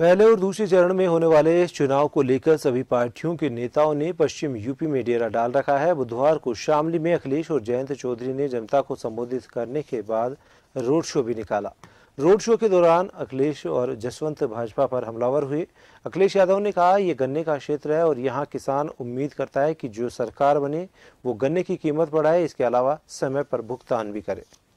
पहले और दूसरे चरण में होने वाले चुनाव को लेकर सभी पार्टियों के नेताओं ने पश्चिम यूपी में डेरा डाल रखा है बुधवार को शामली में अखिलेश और जयंत चौधरी ने जनता को संबोधित करने के बाद रोड शो भी निकाला रोड शो के दौरान अखिलेश और जसवंत भाजपा पर हमलावर हुए अखिलेश यादव ने कहा यह गन्ने का क्षेत्र है और यहाँ किसान उम्मीद करता है कि जो सरकार बने वो गन्ने की कीमत बढ़ाए इसके अलावा समय पर भुगतान भी करे